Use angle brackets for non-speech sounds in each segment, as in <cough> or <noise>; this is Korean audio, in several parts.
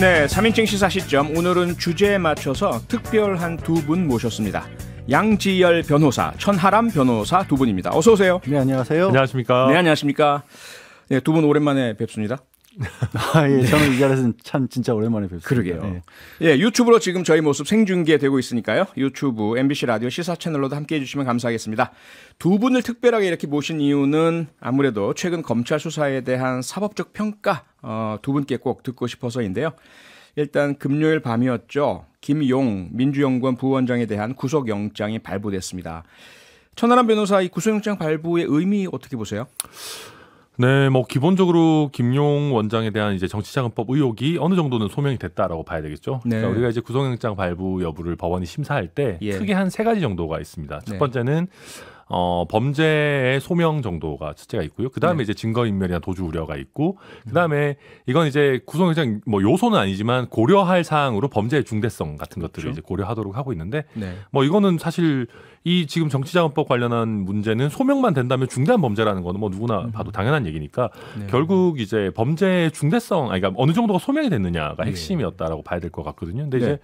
네, 3인칭 시사 시점 오늘은 주제에 맞춰서 특별한 두 분 모셨습니다. 양지열 변호사, 천하람 변호사 두 분입니다. 어서 오세요. 네, 안녕하세요. 안녕하십니까. 네, 안녕하십니까. 네, 두분 오랜만에 뵙습니다. <laughs> 아, 예. 네. 저는 이 자리에서는 참 진짜 오랜만에 뵙습니다. 그러게요. 네. 예, 유튜브로 지금 저희 모습 생중계되고 있으니까요. 유튜브 MBC 라디오 시사 채널로도 함께 해주시면 감사하겠습니다. 두 분을 특별하게 이렇게 모신 이유는 아무래도 최근 검찰 수사에 대한 사법적 평가 어, 두 분께 꼭 듣고 싶어서인데요. 일단 금요일 밤이었죠. 김용 민주연구원 부원장에 대한 구속영장이 발부됐습니다. 천하람 변호사 이 구속영장 발부의 의미 어떻게 보세요? 네, 뭐 기본적으로 김용 원장에 대한 이제 정치자금법 의혹이 어느 정도는 소명이 됐다라고 봐야 되겠죠. 네. 그러니까 우리가 이제 구속영장 발부 여부를 법원이 심사할 때 예. 크게 한 세 가지 정도가 있습니다. 첫 네. 번째는 어, 범죄의 소명 정도가 첫째가 있고요. 그 다음에 네. 이제 증거인멸이나 도주 우려가 있고, 음. 그 다음에 이건 이제 구성영장 뭐 요소는 아니지만 고려할 사항으로 범죄의 중대성 같은 것들을 그렇죠. 이제 고려하도록 하고 있는데, 네. 뭐 이거는 사실 이 지금 정치자금법 관련한 문제는 소명만 된다면 중대한 범죄라는 거는 뭐 누구나 음. 봐도 당연한 얘기니까 네. 결국 이제 범죄의 중대성, 아니 그러니까 어느 정도가 소명이 됐느냐가 예. 핵심이었다라고 봐야 될 것 같거든요. 근데 네. 이제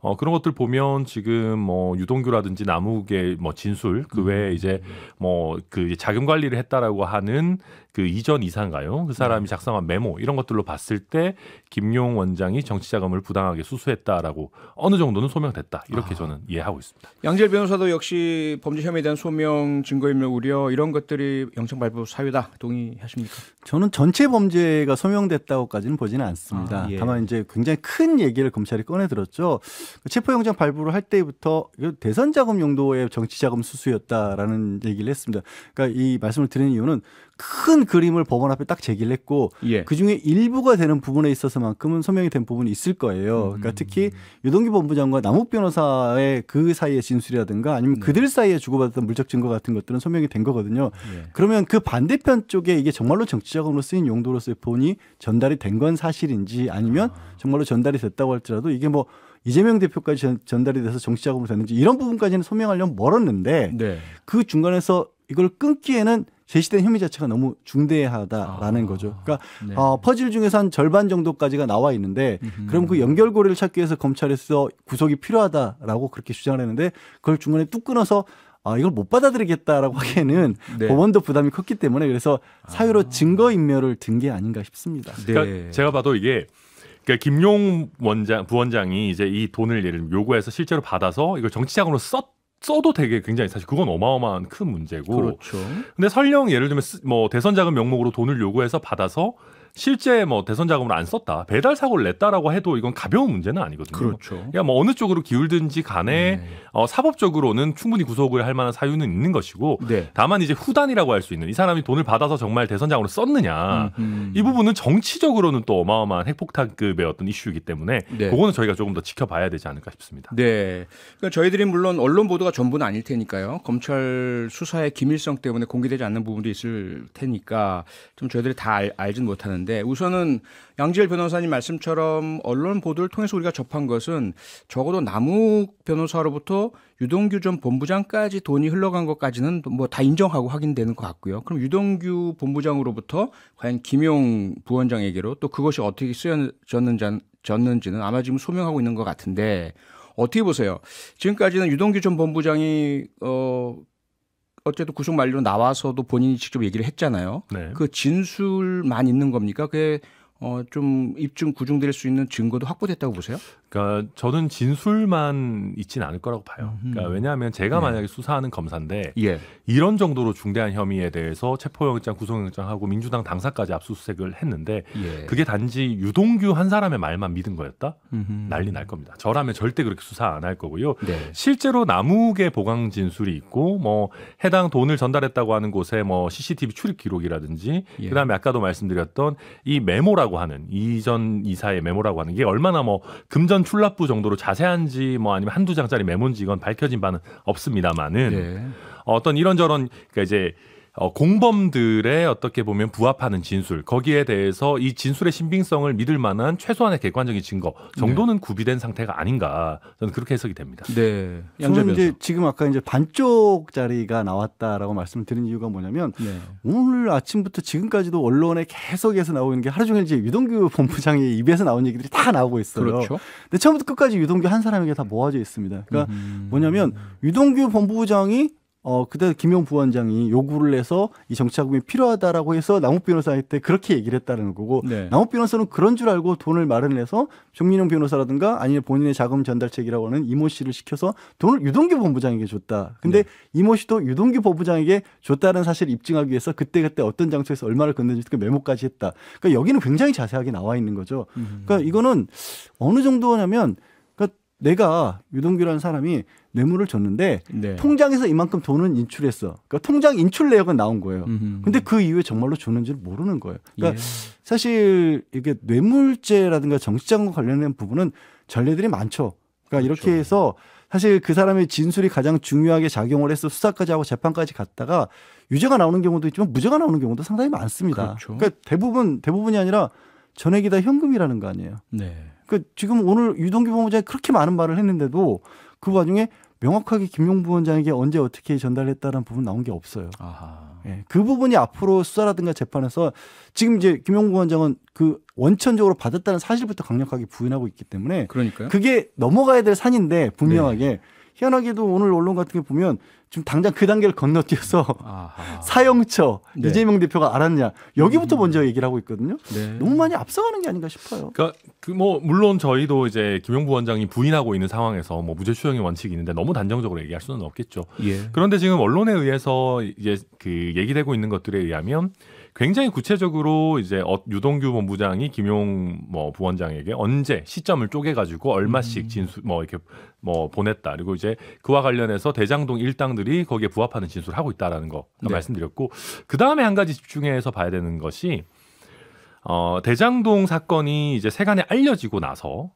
어, 그런 것들 보면 지금 뭐 유동규라든지 남욱의 뭐 진술 그 외에 음. 이제 뭐 그 자금 관리를 했다라고 하는 그 이전 이사인가요? 그 사람이 네. 작성한 메모 이런 것들로 봤을 때 김용 원장이 정치 자금을 부당하게 수수했다라고 어느 정도는 소명됐다 이렇게 아. 저는 이해하고 있습니다. 양질 변호사도 역시 범죄 혐의에 대한 소명, 증거인멸 우려 이런 것들이 영장 발부 사유다 동의하십니까? 저는 전체 범죄가 소명됐다고까지는 보지는 않습니다. 아, 예. 다만 이제 굉장히 큰 얘기를 검찰이 꺼내 들었죠. 그 체포영장 발부를 할 때부터 그 대선 자금 용도의 정치 자금 수수였다라는 얘기를 했습니다. 그러니까 이 말씀을 드리는 이유는 큰 그림을 법원 앞에 딱 제기를 했고 예. 그중에 일부가 되는 부분에 있어서만큼은 소명이 된 부분이 있을 거예요. 음. 그러니까 특히 유동규 본부장과 남욱 변호사의 그 사이의 진술이라든가 아니면 네. 그들 사이에 주고받았던 물적 증거 같은 것들은 소명이 된 거거든요. 예. 그러면 그 반대편 쪽에 이게 정말로 정치자금으로 쓰인 용도로서의 본이 전달이 된 건 사실인지 아니면 아. 정말로 전달이 됐다고 할지라도 이게 뭐 이재명 대표까지 전달이 돼서 정치자금으로 됐는지 이런 부분까지는 소명하려면 멀었는데 네. 그 중간에서 이걸 끊기에는 제시된 혐의 자체가 너무 중대하다라는 아, 거죠. 그러니까 네. 어, 퍼즐 중에서 한 절반 정도까지가 나와 있는데 음흠. 그럼 그 연결고리를 찾기 위해서 검찰에서 구속이 필요하다라고 그렇게 주장을 했는데 그걸 중간에 뚝 끊어서 아, 이걸 못 받아들이겠다라고 음. 하기에는 네. 법원도 부담이 컸기 때문에 그래서 아. 사유로 아. 증거인멸을 든 게 아닌가 싶습니다. 네. 그러니까 제가 봐도 이게 그러니까 김용 원장 부원장이 이제 이 돈을 예를 요구해서 실제로 받아서 이걸 정치자금으로 썼 써도 되게 굉장히 사실 그건 어마어마한 큰 문제고. 그렇죠. 근데 설령 예를 들면 뭐 대선 자금 명목으로 돈을 요구해서 받아서 실제 뭐 대선 자금을 안 썼다, 배달 사고를 냈다라고 해도 이건 가벼운 문제는 아니거든요. 그렇죠. 그러니까 뭐 어느 쪽으로 기울든지 간에 네. 어, 사법적으로는 충분히 구속을 할 만한 사유는 있는 것이고 네. 다만 이제 후단이라고 할 수 있는 이 사람이 돈을 받아서 정말 대선 자금으 썼느냐 음흠. 음. 이 부분은 정치적으로는 또 어마어마한 핵폭탄급의 어떤 이슈이기 때문에 네. 그거는 저희가 조금 더 지켜봐야 되지 않을까 싶습니다. 네. 그러니까 저희들이 물론 언론 보도가 전부는 아닐 테니까요. 검찰 수사의 기밀성 때문에 공개되지 않는 부분도 있을 테니까 좀 저희들이 다 알, 알진 못하는데 있는데 우선은 양지열 변호사님 말씀처럼 언론 보도를 통해서 우리가 접한 것은 적어도 남욱 변호사로부터 유동규 전 본부장까지 돈이 흘러간 것까지는 뭐 다 인정하고 확인되는 것 같고요. 그럼 유동규 본부장으로부터 과연 김용 부원장에게로 또 그것이 어떻게 쓰여졌는지는 아마 지금 소명하고 있는 것 같은데 어떻게 보세요? 지금까지는 유동규 전 본부장이 어 어쨌든 구속 만료로 나와서도 본인이 직접 얘기를 했잖아요. 네. 그 진술만 있는 겁니까? 그게 어, 좀 입증 구중될 수 있는 증거도 확보됐다고 보세요? 그러니까 저는 진술만 있지는 않을 거라고 봐요. 그러니까 왜냐하면 제가 네. 만약에 수사하는 검사인데 예. 이런 정도로 중대한 혐의에 대해서 체포영장, 구속영장하고 민주당 당사까지 압수수색을 했는데 예. 그게 단지 유동규 한 사람의 말만 믿은 거였다? 음흠. 난리 날 겁니다. 저라면 절대 그렇게 수사 안 할 거고요. 네. 실제로 나무의 보강 진술이 있고 뭐 해당 돈을 전달했다고 하는 곳에 뭐 CCTV 출입 기록이라든지 예. 그다음에 아까도 말씀드렸던 이 메모라고 하는 이 전 이사의 메모라고 하는 게 얼마나 뭐 금전 옵션 출납부 정도로 자세한지 뭐 아니면 한두 장짜리 메모지 이건 밝혀진 바는 없습니다만은 예. 어떤 이런저런 그러니까 이제 어, 공범들의 어떻게 보면 부합하는 진술 거기에 대해서 이 진술의 신빙성을 믿을 만한 최소한의 객관적인 증거 정도는 네. 구비된 상태가 아닌가 저는 그렇게 해석이 됩니다. 네. 저는 이제 지금 아까 이제 반쪽짜리가 나왔다라고 말씀드린 이유가 뭐냐면 네. 오늘 아침부터 지금까지도 언론에 계속해서 나오는 게 하루 종일 이제 유동규 <laughs> 본부장의 입에서 나온 얘기들이 다 나오고 있어요. 그렇죠. 근데 처음부터 끝까지 유동규 한 사람에게 다 모아져 있습니다. 그러니까 음. 뭐냐면 유동규 본부장이 어, 그때 김용 부원장이 요구를 해서 이 정치자금이 필요하다라고 해서 남욱 변호사한테 그렇게 얘기를 했다는 거고 네. 남욱 변호사는 그런 줄 알고 돈을 마련해서 정민용 변호사라든가 아니면 본인의 자금 전달책이라고 하는 이모 씨를 시켜서 돈을 유동규 본부장에게 줬다. 근데 네. 이모 씨도 유동규 본부장에게 줬다는 사실을 입증하기 위해서 그때그때 그때 어떤 장소에서 얼마를 건넸는지 그 메모까지 했다. 그러니까 여기는 굉장히 자세하게 나와 있는 거죠. 음. 그러니까 이거는 어느 정도냐면 내가 유동규라는 사람이 뇌물을 줬는데 네. 통장에서 이만큼 돈은 인출했어. 그러니까 통장 인출 내역은 나온 거예요. 음흠. 근데 그 이후에 정말로 줬는지를 모르는 거예요. 그러니까 예. 사실 이게 뇌물죄라든가 정치장과 관련된 부분은 전례들이 많죠. 그러니까 그렇죠. 이렇게 그렇죠. 해서 사실 그 사람의 진술이 가장 중요하게 작용을 해서 수사까지 하고 재판까지 갔다가 유죄가 나오는 경우도 있지만 무죄가 나오는 경우도 상당히 많습니다. 그렇죠. 그러니까 대부분 대부분이 아니라 전액이 다 현금이라는 거 아니에요. 네. 그 지금 오늘 유동규 본부장이 그렇게 많은 말을 했는데도 그 와중에 명확하게 김용부 원장에게 언제 어떻게 전달했다는 부분 나온 게 없어요. 아하. 예, 그 부분이 앞으로 수사라든가 재판에서 지금 이제 김용부 원장은 그 원천적으로 받았다는 사실부터 강력하게 부인하고 있기 때문에 그러니까요. 그게 넘어가야 될 산인데 분명하게 네. 희한하게도 오늘 언론 같은 게 보면 지금 당장 그 단계를 건너뛰어서 아하. 사형처 네. 이재명 대표가 알았냐 여기부터 음. 먼저 얘기를 하고 있거든요. 네. 너무 많이 앞서가는 게 아닌가 싶어요. 그러니까 그뭐 물론 저희도 이제 김용부 원장이 부인하고 있는 상황에서 뭐 무죄 추정의 원칙이 있는데 너무 단정적으로 얘기할 수는 없겠죠. 예. 그런데 지금 언론에 의해서 이제 그 얘기되고 있는 것들에 의하면 굉장히 구체적으로 이제 어, 유동규 본부장이 김용 뭐 부원장에게 언제 시점을 쪼개가지고 얼마씩 음. 진술 뭐 이렇게 뭐 보냈다 그리고 이제 그와 관련해서 대장동 일당들이 거기에 부합하는 진술을 하고 있다라는 거 네. 말씀드렸고 그 다음에 한 가지 집중해서 봐야 되는 것이 어 대장동 사건이 이제 세간에 알려지고 나서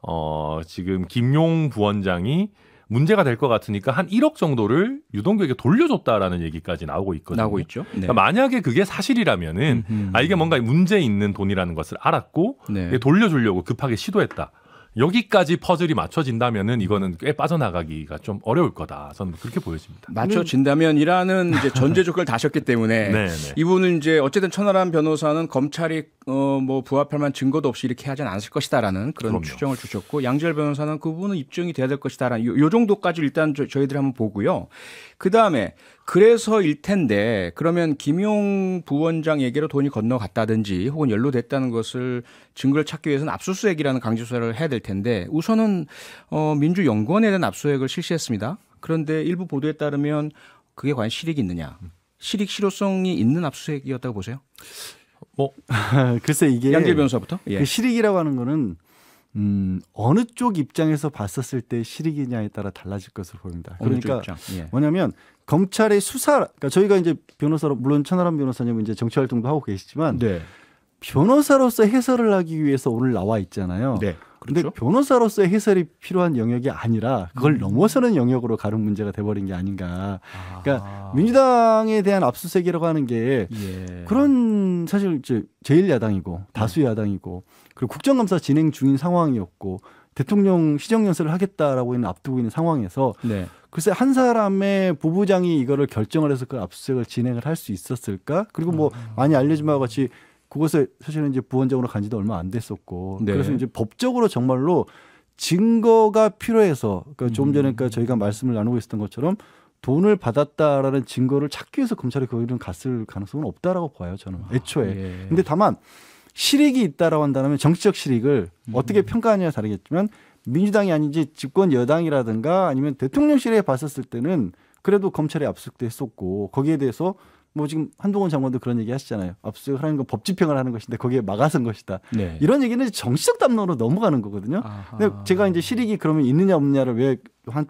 어 지금 김용 부원장이 문제가 될 것 같으니까 한 1억 정도를 유동규에게 돌려줬다라는 얘기까지 나오고 있거든요. 나오고 있죠. 네. 그러니까 만약에 그게 사실이라면은 음흠. 아 이게 뭔가 문제 있는 돈이라는 것을 알았고 네. 돌려주려고 급하게 시도했다. 여기까지 퍼즐이 맞춰진다면은 이거는 꽤 빠져나가기가 좀 어려울 거다. 저는 뭐 그렇게 보여집니다. 맞춰진다면이라는 이제 전제 조건을 다셨기 때문에 <laughs> 네, 네. 이분은 이제 어쨌든 천하람 변호사는 검찰이 어뭐 부합할 만한 증거도 없이 이렇게 하진 않을 것이다라는 그런 그럼요. 추정을 주셨고 양지열 변호사는 그분은 입증이 돼야 될 것이다라는 요, 요 정도까지 일단 저, 저희들이 한번 보고요. 그 다음에 그래서일 텐데 그러면 김용 부원장에게로 돈이 건너갔다든지 혹은 연루됐다는 것을 증거를 찾기 위해서는 압수수색이라는 강제수사를 해야 될 텐데 우선은 어, 민주연구원에 대한 압수수색을 실시했습니다. 그런데 일부 보도에 따르면 그게 과연 실익이 있느냐? 음. 실익 실효성이 있는 압수수색이었다고 보세요? 뭐 <laughs> 글쎄 이게 양질 변호사부터 예. 그 실익이라고 하는 거는 음, 어느 쪽 입장에서 봤었을 때 실익이냐에 따라 달라질 것으로 보입니다. 그러니까 예. 뭐냐면 검찰의 수사, 그러니까 저희가 이제 변호사로 물론 천하람 변호사님은 이제 정치 활동도 하고 계시지만 네. 변호사로서 해설을 하기 위해서 오늘 나와 있잖아요. 네. 그런데 그렇죠? 변호사로서의 해설이 필요한 영역이 아니라 그걸 음. 넘어서는 영역으로 가는 문제가 돼버린 게 아닌가. 그러니까 아. 그러니까 민주당에 대한 압수수색이라고 하는 게 예. 그런 사실 제일 야당이고 음. 다수 야당이고 그리고 국정감사 진행 중인 상황이었고 대통령 시정연설을 하겠다라고 있는 앞두고 있는 상황에서 네. 글쎄 한 사람의 부부장이 이거를 결정을 해서 그 압수수색을 진행을 할 수 있었을까? 그리고 뭐 음. 많이 알려진 바와 같이 그것을 사실은 이제 부원장으로 간 지도 얼마 안 됐었고 네. 그래서 이제 법적으로 정말로 증거가 필요해서 그러니까 조금 전에 그러니까 음. 저희가 말씀을 나누고 있었던 것처럼 돈을 받았다라는 증거를 찾기 위해서 검찰이 거기는 갔을 가능성은 없다라고 봐요 저는 아, 애초에 아, 예. 근데 다만 실익이 있다라고 한다면 정치적 실익을 음. 어떻게 평가하느냐 다르겠지만 민주당이 아닌지 집권 여당이라든가 아니면 대통령실에 봤었을 때는 그래도 검찰에 압수했었고 수색도 거기에 대해서 뭐 지금 한동훈 장관도 그런 얘기 하시잖아요. 압수수색을 하는 건 법집행을 하는 것인데 거기에 막아선 것이다. 네. 이런 얘기는 정치적 담론으로 넘어가는 거거든요. 아하. 근데 제가 이제 실익이 그러면 있느냐 없느냐를 왜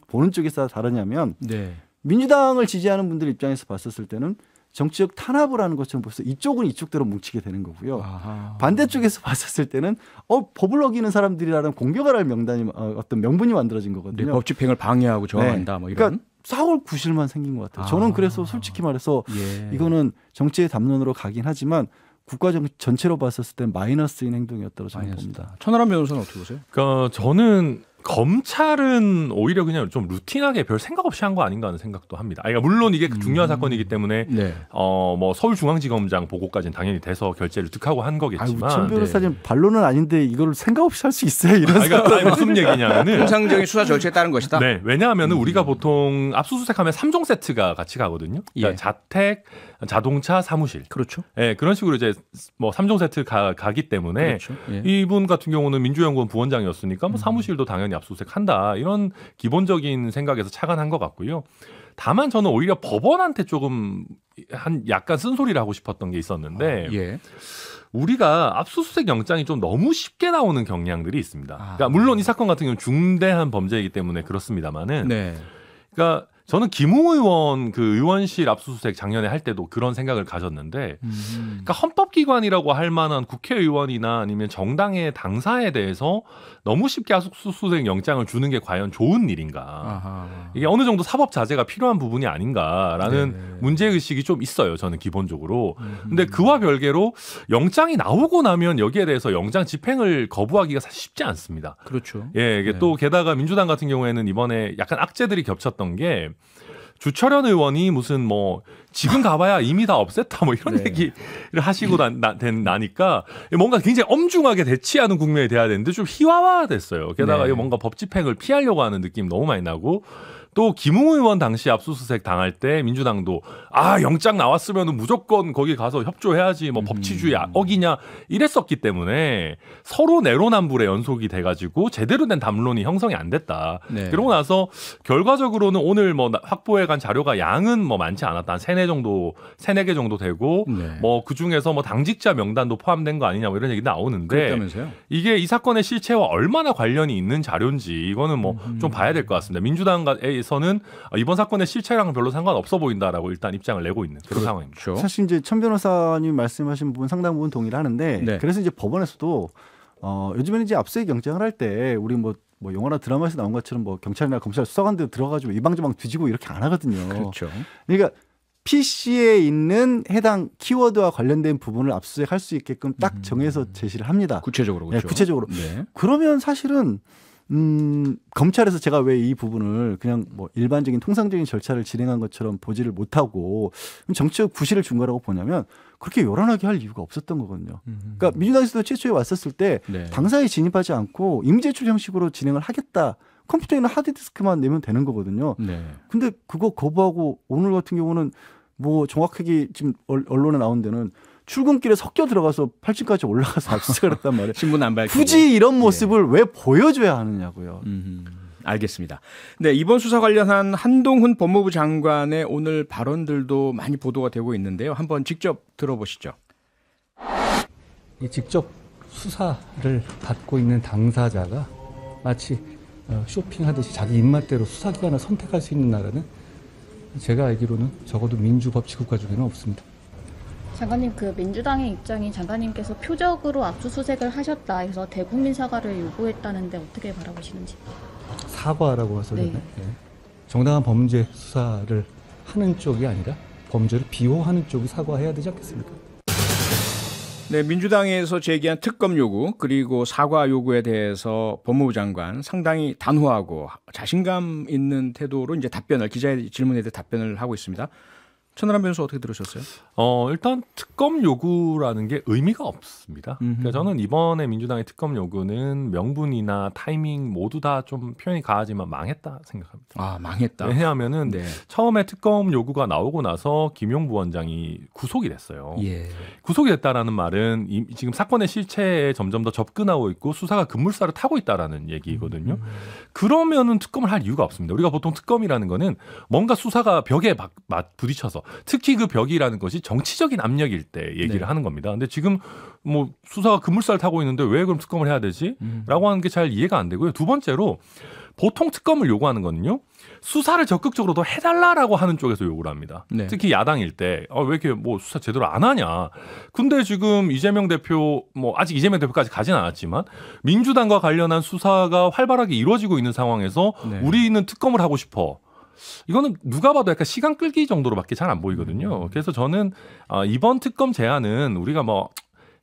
보는 쪽에서 다르냐면 네. 민주당을 지지하는 분들 입장에서 봤었을 때는 정치적 탄압을 하는 것처럼 벌써 이쪽은 이쪽대로 뭉치게 되는 거고요. 아하. 반대쪽에서 봤었을 때는 어 법을 어기는 사람들이라는 공격을 할 명단이 어, 어떤 명분이 만들어진 거거든요. 네, 법 집행을 방해하고 저항한다. 네. 뭐 이런. 그러니까 싸울 구실만 생긴 것 같아요. 저는 그래서 아. 솔직히 말해서 예. 이거는 정치의 담론으로 가긴 하지만 국가 전체로 봤었을 때 마이너스인 행동이었다고 저는 마이너스다. 봅니다. 천하람 변호사는 어떻게 보세요? 그러니까 저는 검찰은 오히려 그냥 좀 루틴하게 별 생각 없이 한 거 아닌가 하는 생각도 합니다. 아니, 그러니까 물론 이게 음. 중요한 음. 사건이기 때문에 네. 어뭐 서울중앙지검장 보고까지는 당연히 돼서 결재를 득하고 한 거겠지만 아유, 변호사님 네. 반론은 아닌데 이걸 생각 없이 할 수 있어요 이런 아 그러니까 아니, 무슨 얘기냐면은 통상적인 수사 절차에 따른 것이다. 네, 왜냐하면 음. 우리가 보통 압수수색하면 삼종 세트가 같이 가거든요. 그러니까 예. 자택, 자동차, 사무실. 그렇죠. 예, 네, 그런 식으로 이제 뭐삼종 세트 가, 기 때문에 그렇죠. 예. 이분 같은 경우는 민주연구원 부원장이었으니까 뭐 음. 사무실도 당연히 압수수색한다 이런 기본적인 생각에서 착안한 것 같고요. 다만 저는 오히려 법원한테 조금 한 약간 쓴소리를 하고 싶었던 게 있었는데 아, 예. 우리가 압수수색 영장이 좀 너무 쉽게 나오는 경향들이 있습니다. 그러니까 아, 그러니까 물론 이 사건 같은 경우는 중대한 범죄이기 때문에 그렇습니다만은 네. 그러니까 저는 김웅 의원 그 의원실 압수수색 작년에 할 때도 그런 생각을 가졌는데, 음. 그러니까 헌법기관이라고 할 만한 국회의원이나 아니면 정당의 당사에 대해서 너무 쉽게 압수수색 영장을 주는 게 과연 좋은 일인가? 아하. 이게 어느 정도 사법 자제가 필요한 부분이 아닌가라는 네 문제 의식이 좀 있어요. 저는 기본적으로. 음. 근데 그와 별개로 영장이 나오고 나면 여기에 대해서 영장 집행을 거부하기가 사실 쉽지 않습니다. 그렇죠. 예, 이게 네. 또 게다가 민주당 같은 경우에는 이번에 약간 악재들이 겹쳤던 게 주철현 의원이 무슨 뭐 지금 가봐야 이미 다 없앴다 뭐 이런 네. 얘기를 하시고 나, 나, 나니까 뭔가 굉장히 엄중하게 대치하는 국면이 돼야 되는데 좀 희화화됐어요. 게다가 네. 뭔가 법 집행을 피하려고 하는 느낌 너무 많이 나고 또 김웅 의원 당시 압수수색 당할 때 민주당도 아 영장 나왔으면 무조건 거기 가서 협조해야지 뭐 법치주의 음. 어기냐 이랬었기 때문에 서로 내로남불의 연속이 돼가지고 제대로 된 담론이 형성이 안 됐다. 네. 그러고 나서 결과적으로는 오늘 뭐 확보해간 자료가 양은 뭐 많지 않았다 한 세네 정도 세네 개 정도 되고 네. 뭐그 중에서 뭐 당직자 명단도 포함된 거 아니냐 뭐 이런 얘기 나오는데 그랬다면서요? 이게 이 사건의 실체와 얼마나 관련이 있는 자료인지 이거는 뭐좀 음. 봐야 될 것 같습니다. 민주당과의 대해서는 아, 이번 사건의 실체랑 별로 상관없어 보인다라고 일단 입장을 내고 있는 그런 그렇죠. 상황입니다. 사실 이제 천 변호사님 말씀하신 부분 상당 부분 동의를 하는데 네. 그래서 이제 법원에서도 어, 요즘에는 이제 압수의 경쟁을 할 때 우리 뭐뭐 뭐 영화나 드라마에서 나온 것처럼 뭐 경찰이나 검찰 수사관들 들어가지고 이방저방 뒤지고 이렇게 안 하거든요. 그렇죠. 그러니까 PC에 있는 해당 키워드와 관련된 부분을 압수수색할 수 있게끔 딱 음. 정해서 제시를 합니다. 구체적으로 네, 그렇죠. 네, 구체적으로. 네. 그러면 사실은 음, 검찰에서 제가 왜 이 부분을 그냥 뭐 일반적인 통상적인 절차를 진행한 것처럼 보지를 못하고 정치적 구실을 준 거라고 보냐면 그렇게 요란하게 할 이유가 없었던 거거든요. 음. 그러니까 민주당에서도 최초에 왔었을 때 네. 당사에 진입하지 않고 임제출 형식으로 진행을 하겠다. 컴퓨터에는 하드디스크만 내면 되는 거거든요. 네. 근데 그거 거부하고 오늘 같은 경우는 뭐 정확하게 지금 언론에 나온 데는 출근길에 섞여 들어가서 8층까지 올라가서 압수색을 <laughs> 했단 말이에요. 신분 안 밝히고. 굳이 이런 예. 모습을 예. 왜 보여줘야 하느냐고요. 음흠. 알겠습니다. 네, 이번 수사 관련한 한동훈 법무부 장관의 오늘 발언들도 많이 보도가 되고 있는데요. 한번 직접 들어보시죠. 직접 수사를 받고 있는 당사자가 마치 어, 쇼핑하듯이 자기 입맛대로 수사기관을 선택할 수 있는 나라는 제가 알기로는 적어도 민주법치국가 중에는 없습니다. 장관님 그 민주당의 입장이 장관님께서 표적으로 압수수색을 하셨다 해서 대국민 사과를 요구했다는데 어떻게 바라보시는지 사과라고 해서 네. 예. 정당한 범죄 수사를 하는 쪽이 아니라 범죄를 비호하는 쪽이 사과해야 되지 않겠습니까? 네, 민주당에서 제기한 특검 요구 그리고 사과 요구에 대해서 법무부 장관 상당히 단호하고 자신감 있는 태도로 이제 답변을 기자의 질문에 대해 답변을 하고 있습니다. 천하람 변호사 어떻게 들으셨어요? 어 일단 특검 요구라는 게 의미가 없습니다. 그러니까 저는 이번에 민주당의 특검 요구는 명분이나 타이밍 모두 다 좀 표현이 가하지만 망했다 생각합니다. 아 망했다. 왜냐하면은 네, 네. 처음에 특검 요구가 나오고 나서 김용 부원장이 구속이 됐어요. 예. 구속이 됐다라는 말은 이, 지금 사건의 실체에 점점 더 접근하고 있고 수사가 급물살을 타고 있다라는 얘기거든요. 음. 음. 그러면은 특검을 할 이유가 없습니다. 우리가 보통 특검이라는 거는 뭔가 수사가 벽에 막, 막 부딪혀서 특히 그 벽이라는 것이 정치적인 압력일 때 얘기를 네. 하는 겁니다. 근데 지금 뭐 수사가 급물살 타고 있는데 왜 그럼 특검을 해야 되지? 음. 라고 하는 게 잘 이해가 안 되고요. 두 번째로 보통 특검을 요구하는 거는요. 수사를 적극적으로 더 해달라라고 하는 쪽에서 요구를 합니다. 네. 특히 야당일 때, 아, 왜 이렇게 뭐 수사 제대로 안 하냐. 근데 지금 이재명 대표, 뭐 아직 이재명 대표까지 가진 않았지만 민주당과 관련한 수사가 활발하게 이루어지고 있는 상황에서 네. 우리는 특검을 하고 싶어. 이거는 누가 봐도 약간 시간 끌기 정도로밖에 잘 안 보이거든요. 음. 그래서 저는 어, 이번 특검 제안은 우리가 뭐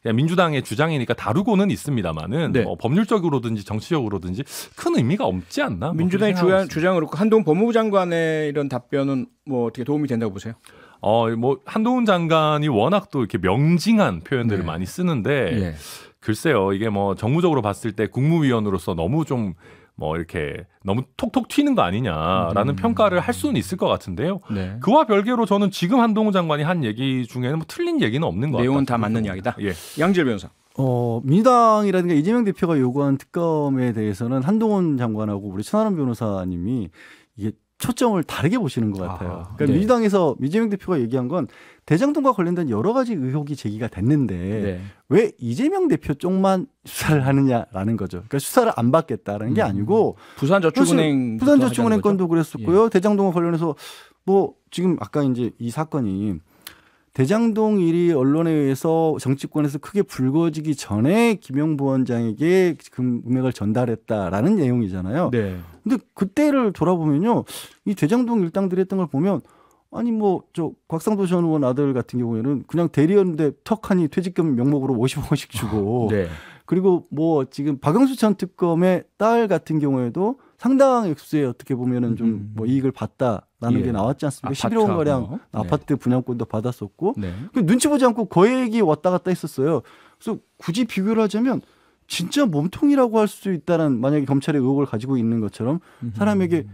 민주당의 주장이니까 다루고는 있습니다만은 네. 뭐 법률적으로든지 정치적으로든지 큰 의미가 없지 않나? 뭐 민주당의 뭐 주장, 으로 한동훈 법무부 장관의 이런 답변은 뭐 어떻게 도움이 된다고 보세요? 어, 뭐 한동훈 장관이 워낙 또 이렇게 명징한 표현들을 네. 많이 쓰는데 네. 글쎄요 이게 뭐 정무적으로 봤을 때 국무위원으로서 너무 좀뭐 이렇게 너무 톡톡 튀는 거 아니냐라는 음. 평가를 할 수는 있을 것 같은데요. 네. 그와 별개로 저는 지금 한동훈 장관이 한 얘기 중에는 뭐 틀린 얘기는 없는 것 같아요. 내용은 다 맞는 음. 이야기다. 예. 양질 변호사. 어, 민주당이라든가 이재명 대표가 요구한 특검에 대해서는 한동훈 장관하고 우리 천하람 변호사님이 이게 초점을 다르게 보시는 것 아, 같아요. 네. 그러니까 네. 민주당에서 이재명 대표가 얘기한 건 대장동과 관련된 여러 가지 의혹이 제기가 됐는데 네. 왜 이재명 대표 쪽만 수사를 하느냐라는 거죠. 그러니까 수사를 안 받겠다라는 음. 게 아니고 부산저축은행 부산저축은행 건도 그랬었고요. 예. 대장동과 관련해서 뭐 지금 아까 이제 이 사건이 대장동 일이 언론에 의해서 정치권에서 크게 불거지기 전에 김영 부원장에게 금액을 전달했다라는 내용이잖아요. 네. 근데 그때를 돌아보면요. 이 대장동 일당들이 했던 걸 보면 아니 뭐 저 곽상도 전 의원 아들 같은 경우에는 그냥 대리였는데 턱하니 퇴직금 명목으로 50억 원씩 주고 네. 그리고 뭐 지금 박영수 전 특검의 딸 같은 경우에도 상당 액수에 어떻게 보면은 음, 좀뭐 음, 음. 이익을 봤다라는 예. 게 나왔지 않습니까? 11억 아, 가량 네. 아파트 분양권도 받았었고 네. 그 눈치 보지 않고 거액이 왔다 갔다 했었어요. 그래서 굳이 비교를 하자면 진짜 몸통이라고 할 수 있다는 만약에 검찰의 의혹을 가지고 있는 것처럼 사람에게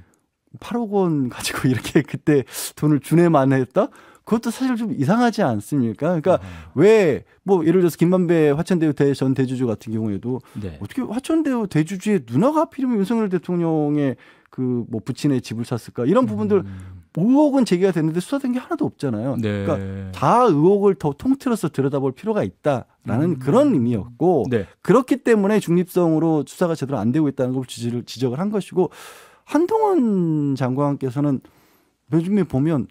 8억 원 가지고 <laughs> 이렇게 그때 돈을 준애만 했다? 그것도 사실 좀 이상하지 않습니까? 그러니까 어. 아. 왜뭐 예를 들어서 김만배 화천대유 전 대주주 같은 경우에도 네. 어떻게 화천대유 대주주의 누나가 하필이면 윤석열 대통령의 그 뭐 부친의 집을 샀을까 이런 부분들 음. 의혹은 제기가 됐는데 수사된 게 하나도 없잖아요. 네. 그러니까 다 의혹을 더 통틀어서 들여다볼 필요가 있다라는 음. 그런 의미였고 네. 그렇기 때문에 중립성으로 수사가 제대로 안 되고 있다는 걸 지지를 지적을 한 것이고 한동훈 장관께서는 요즘에 보면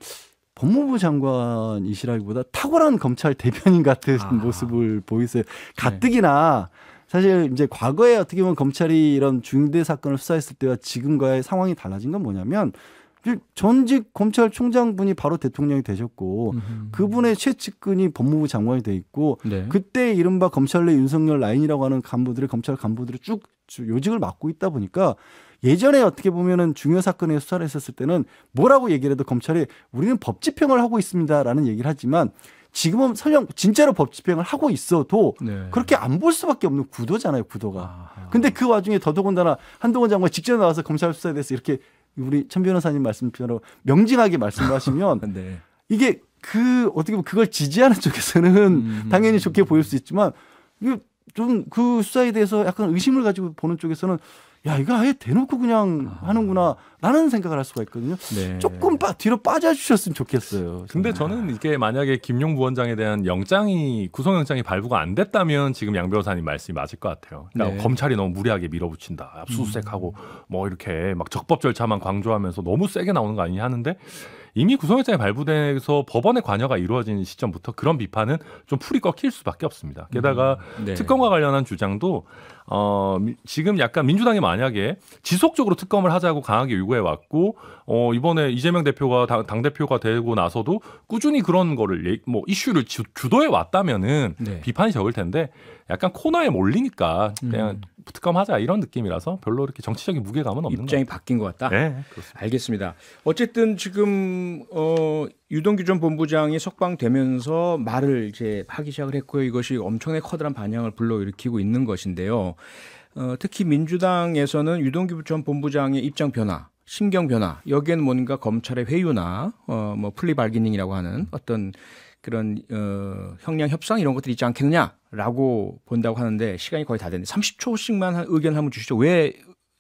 법무부 장관이시라기보다 탁월한 검찰 대변인 같은 아. 모습을 보이세요. 네. 가뜩이나 사실 이제 과거에 어떻게 보면 검찰이 이런 중대 사건을 수사했을 때와 지금과의 상황이 달라진 건 뭐냐면 전직 검찰총장 분이 바로 대통령이 되셨고 음흠. 그분의 최측근이 법무부 장관이 돼 있고 네. 그때 이른바 검찰 내 윤석열 라인이라고 하는 간부들이 검찰 간부들이 쭉 요직을 맡고 있다 보니까 예전에 어떻게 보면은 중요 사건에 수사를 했었을 때는 뭐라고 얘기를 해도 검찰이 우리는 법 집행을 하고 있습니다라는 얘기를 하지만 지금은 설령 진짜로 법 집행을 하고 있어도 네. 그렇게 안 볼 수밖에 없는 구도잖아요, 구도가. 아하. 근데 그 와중에 더더군다나 한동훈 장관 직접 나와서 검찰 수사에 대해서 이렇게 우리 천 변호사님 말씀대로 명징하게 말씀하시면 <laughs> 네. 이게 그 어떻게 보면 그걸 지지하는 쪽에서는 음. 당연히 좋게 보일 수 있지만 이게 좀그 수사에 대해서 약간 의심을 가지고 보는 쪽에서는 야 이거 아예 대놓고 그냥 아. 하는구나라는 생각을 할 수가 있거든요. 네. 조금 빠, 뒤로 빠져주셨으면 좋겠어요. 근데 저는 이게 만약에 김용 부원장에 대한 영장이 구속영장이 발부가 안 됐다면 지금 양 변호사님 말씀이 맞을 것 같아요. 그러니까 네. 검찰이 너무 무리하게 밀어붙인다, 압수수색하고 음. 뭐 이렇게 막 적법 절차만 강조하면서 너무 세게 나오는 거 아니냐 하는데 이미 구속영장이 발부돼서 법원의 관여가 이루어진 시점부터 그런 비판은 좀 풀이 꺾일 수밖에 없습니다. 게다가 음, 네. 특검과 관련한 주장도 어, 지금 약간 민주당이 만약에 지속적으로 특검을 하자고 강하게 요구해 왔고 어, 이번에 이재명 대표가 당, 대표가 되고 나서도 꾸준히 그런 거를 뭐 이슈를 주, 도해 왔다면은 네. 비판이 적을 텐데 약간 코너에 몰리니까 그냥 음. 특검하자 이런 느낌이라서 별로 이렇게 정치적인 무게감은 없는 입장이 바뀐 것 같다. 네, 그렇습니다. 알겠습니다. 어쨌든 지금 어 유동규 전 본부장이 석방되면서 말을 이제 하기 시작을 했고요. 이것이 엄청나게 커다란 반향을 불러일으키고 있는 것인데요. 어, 특히 민주당에서는 유동규 전 본부장의 입장 변화, 신경 변화, 여기에는 뭔가 검찰의 회유나 어, 뭐 플리 발기닝이라고 하는 어떤 그런 어, 형량 협상 이런 것들이 있지 않겠느냐라고 본다고 하는데 시간이 거의 다 됐는데 30초씩만 의견 한번 주시죠. 왜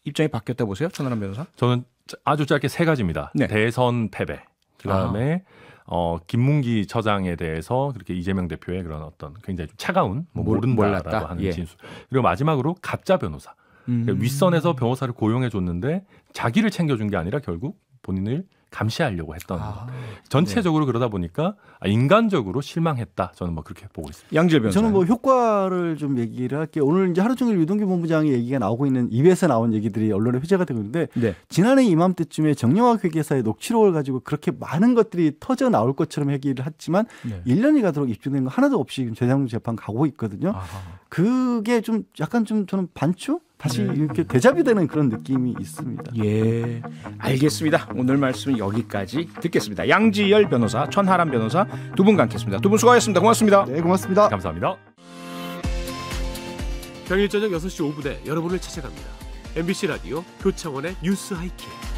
입장이 바뀌었다 보세요, 천하람 변호사? 저는 아주 짧게 세 가지입니다. 네. 대선 패배. 그다음에 아. 어 김문기 처장에 대해서 그렇게 이재명 대표의 그런 어떤 굉장히 좀 차가운 뭐 모른다라고 하는 예. 진술 그리고 마지막으로 가짜 변호사 그러니까 음. 그러니까 윗선에서 변호사를 고용해 줬는데 자기를 챙겨준 게 아니라 결국 본인을 감시하려고 했던 아, 전체적으로 네. 그러다 보니까 아, 인간적으로 실망했다 저는 뭐 그렇게 보고 있습니다. 양질 변 저는 뭐 효과를 좀 얘기를 할게 요 오늘 이제 하루 종일 유동규 본부장의 얘기가 나오고 있는 입에서 나온 얘기들이 언론에 회자가 되고 있는데 네. 지난해 이맘때쯤에 정영학 회계사의 녹취록을 가지고 그렇게 많은 것들이 터져 나올 것처럼 얘기를 했지만 네. 1년이 가도록 입증된 거 하나도 없이 재상 재판 가고 있거든요. 아하. 그게 좀 약간 좀 저는 반추? 다시 네. 이렇게 대잡이 되는 그런 느낌이 있습니다. 예, 알겠습니다. 오늘 말씀 여기까지 듣겠습니다. 양지열 변호사, 천하람 변호사 두 분과 함께했습니다. 두 분 수고하셨습니다. 고맙습니다. 네, 고맙습니다. 감사합니다. 평일 저녁 6시 5분에 여러분을 찾아갑니다. MBC 라디오 표창원의 뉴스 하이킥.